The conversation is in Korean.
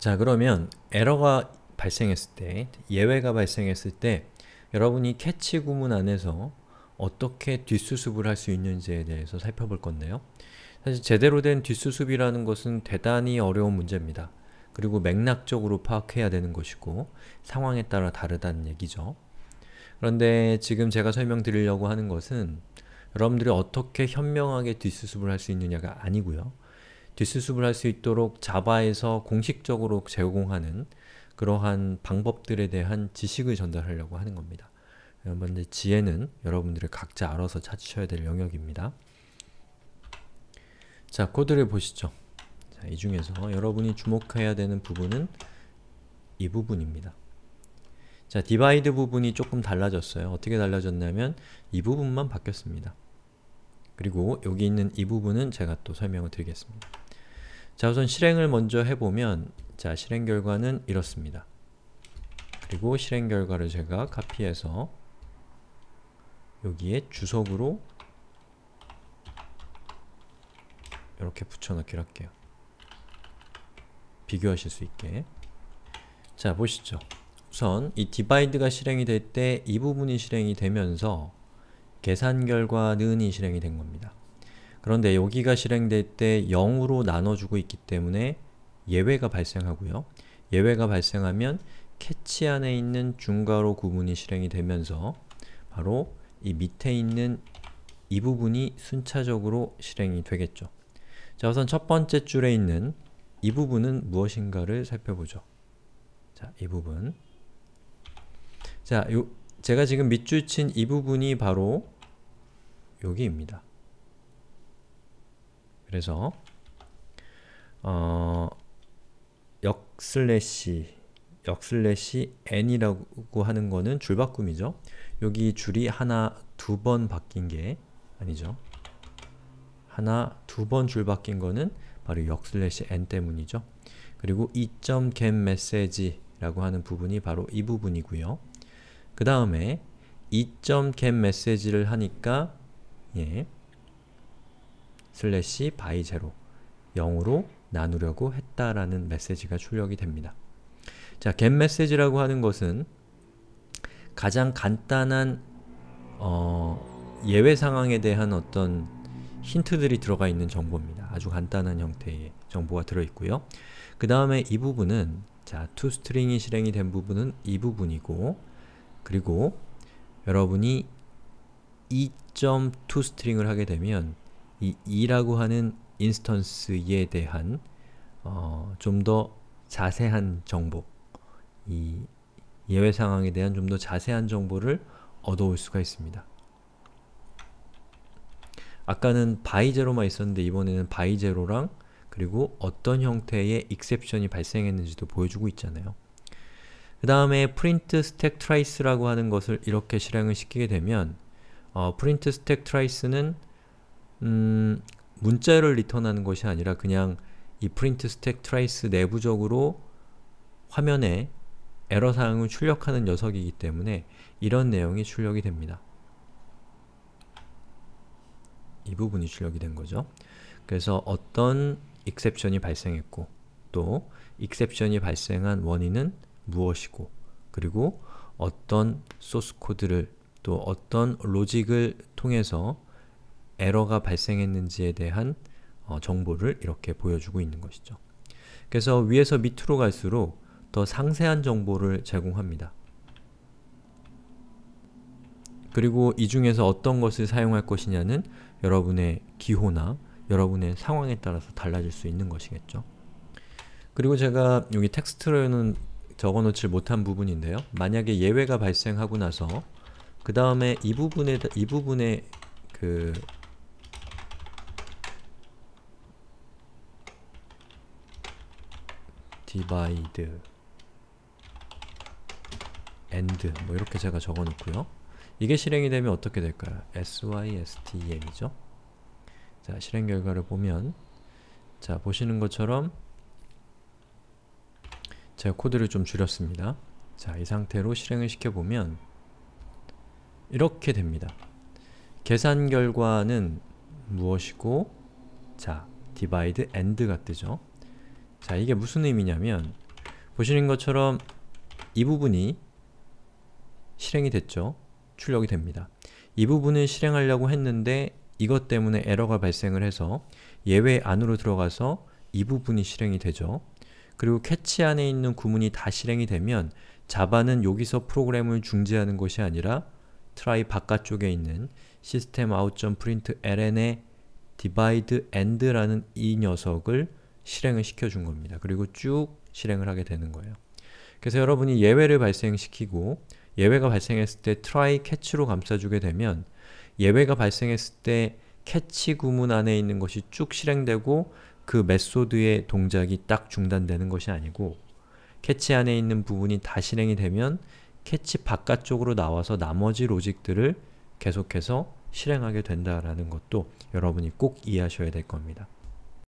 자 그러면 에러가 발생했을 때, 예외가 발생했을 때 여러분이 캐치 구문 안에서 어떻게 뒷수습을 할 수 있는지에 대해서 살펴볼 건데요. 사실 제대로 된 뒷수습이라는 것은 대단히 어려운 문제입니다. 그리고 맥락적으로 파악해야 되는 것이고 상황에 따라 다르다는 얘기죠. 그런데 지금 제가 설명드리려고 하는 것은 여러분들이 어떻게 현명하게 뒷수습을 할 수 있느냐가 아니고요. 뒷수습을 할 수 있도록 자바에서 공식적으로 제공하는 그러한 방법들에 대한 지식을 전달하려고 하는 겁니다. 여러분 지혜는 여러분들이 각자 알아서 찾으셔야 될 영역입니다. 자, 코드를 보시죠. 자, 이 중에서 여러분이 주목해야 되는 부분은 이 부분입니다. 자, 디바이드 부분이 조금 달라졌어요. 어떻게 달라졌냐면 이 부분만 바뀌었습니다. 그리고 여기 있는 이 부분은 제가 또 설명을 드리겠습니다. 자 우선 실행을 먼저 해보면 자 실행 결과는 이렇습니다. 그리고 실행 결과를 제가 카피해서 여기에 주석으로 이렇게 붙여넣기를 할게요. 비교하실 수 있게 자 보시죠. 우선 이 divide가 실행이 될 때 이 부분이 실행이 되면서 계산 결과는이 실행이 된 겁니다. 그런데 여기가 실행될 때 0으로 나눠주고 있기 때문에 예외가 발생하고요. 예외가 발생하면 캐치 안에 있는 중괄호 구분이 실행이 되면서 바로 이 밑에 있는 이 부분이 순차적으로 실행이 되겠죠. 자 우선 첫 번째 줄에 있는 이 부분은 무엇인가를 살펴보죠. 자, 이 부분. 자, 요, 제가 지금 밑줄 친 이 부분이 바로 여기입니다. 그래서 어, 역 슬래시 역 슬래시 n이라고 하는 거는 줄바꿈이죠. 여기 줄이 하나 두 번 바뀐 게 아니죠. 하나 두 번 줄 바뀐 거는 바로 역 슬래시 n 때문이죠. 그리고 2.get message라고 하는 부분이 바로 이 부분이고요. 그 다음에 2.get message를 하니까 예. 슬래시 by 제로 0으로 나누려고 했다라는 메시지가 출력이 됩니다. 자, get 메시지라고 하는 것은 가장 간단한 어, 예외 상황에 대한 어떤 힌트들이 들어가 있는 정보입니다. 아주 간단한 형태의 정보가 들어있고요. 그 다음에 이 부분은 자, toString이 실행이 된 부분은 이 부분이고 그리고 여러분이 2.toString을 하게 되면 이 2라고 하는 인스턴스에 대한 어, 좀 더 자세한 정보, 이 예외 상황에 대한 좀 더 자세한 정보를 얻어올 수가 있습니다. 아까는 by 제로만 있었는데 이번에는 by 제로랑 그리고 어떤 형태의 exception이 발생했는지도 보여주고 있잖아요. 그 다음에 print stack trace라고 하는 것을 이렇게 실행을 시키게 되면 어, print stack trace는 음, 문자를 리턴하는 것이 아니라 그냥 이 프린트 스택 트레이스 내부적으로 화면에 에러 사항을 출력하는 녀석이기 때문에 이런 내용이 출력이 됩니다. 이 부분이 출력이 된 거죠. 그래서 어떤 익셉션이 발생했고 또 익셉션이 발생한 원인은 무엇이고 그리고 어떤 소스 코드를 또 어떤 로직을 통해서 에러가 발생했는지에 대한 어, 정보를 이렇게 보여주고 있는 것이죠. 그래서 위에서 밑으로 갈수록 더 상세한 정보를 제공합니다. 그리고 이 중에서 어떤 것을 사용할 것이냐는 여러분의 기호나 여러분의 상황에 따라서 달라질 수 있는 것이겠죠. 그리고 제가 여기 텍스트로는 적어놓지 못한 부분인데요. 만약에 예외가 발생하고 나서 그 다음에 이 부분에 이 부분에 그 divide and 뭐 이렇게 제가 적어놓고요. 이게 실행이 되면 어떻게 될까요? systm이죠. 자, 실행 결과를 보면 자, 보시는 것처럼 제가 코드를 좀 줄였습니다. 자, 이 상태로 실행을 시켜보면 이렇게 됩니다. 계산 결과는 무엇이고 자, divide and가 뜨죠. 자 이게 무슨 의미냐면 보시는 것처럼 이 부분이 실행이 됐죠? 출력이 됩니다. 이 부분을 실행하려고 했는데 이것 때문에 에러가 발생을 해서 예외 안으로 들어가서 이 부분이 실행이 되죠. 그리고 캐치 안에 있는 구문이 다 실행이 되면 자바는 여기서 프로그램을 중지하는 것이 아니라 트라이 바깥쪽에 있는 system out.println의 divide end라는 이 녀석을 실행을 시켜준 겁니다. 그리고 쭉 실행을 하게 되는 거예요. 그래서 여러분이 예외를 발생시키고 예외가 발생했을 때 try, catch로 감싸주게 되면 예외가 발생했을 때 캐치 구문 안에 있는 것이 쭉 실행되고 그 메소드의 동작이 딱 중단되는 것이 아니고 캐치 안에 있는 부분이 다 실행이 되면 캐치 바깥쪽으로 나와서 나머지 로직들을 계속해서 실행하게 된다라는 것도 여러분이 꼭 이해하셔야 될 겁니다.